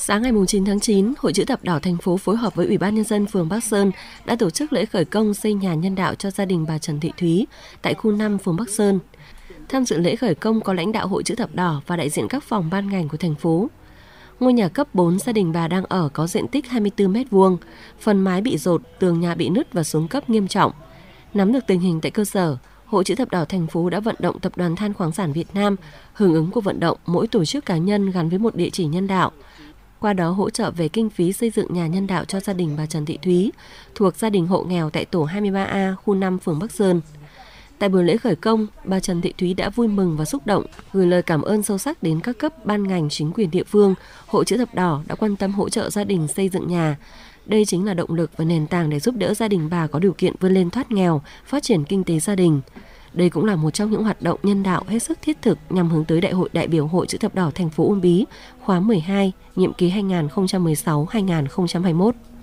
Sáng ngày 9 tháng 9, Hội chữ thập đỏ thành phố phối hợp với Ủy ban nhân dân phường Bắc Sơn đã tổ chức lễ khởi công xây nhà nhân đạo cho gia đình bà Trần Thị Thúy tại khu 5 phường Bắc Sơn. Tham dự lễ khởi công có lãnh đạo Hội chữ thập đỏ và đại diện các phòng ban ngành của thành phố. Ngôi nhà cấp 4 gia đình bà đang ở có diện tích 24 m2, phần mái bị rột, tường nhà bị nứt và xuống cấp nghiêm trọng. Nắm được tình hình tại cơ sở, Hội chữ thập đỏ thành phố đã vận động Tập đoàn Than khoáng sản Việt Nam hưởng ứng cuộc vận động mỗi tổ chức cá nhân gắn với một địa chỉ nhân đạo qua đó hỗ trợ về kinh phí xây dựng nhà nhân đạo cho gia đình bà Trần Thị Thúy, thuộc gia đình hộ nghèo tại tổ 23A, khu 5, phường Bắc Sơn. Tại buổi lễ khởi công, bà Trần Thị Thúy đã vui mừng và xúc động, gửi lời cảm ơn sâu sắc đến các cấp ban ngành chính quyền địa phương, Hội chữ thập đỏ đã quan tâm hỗ trợ gia đình xây dựng nhà. Đây chính là động lực và nền tảng để giúp đỡ gia đình bà có điều kiện vươn lên thoát nghèo, phát triển kinh tế gia đình. Đây cũng là một trong những hoạt động nhân đạo hết sức thiết thực nhằm hướng tới Đại hội đại biểu Hội chữ thập đỏ thành phố Uông Bí khóa 12, nhiệm kỳ 2016-2021.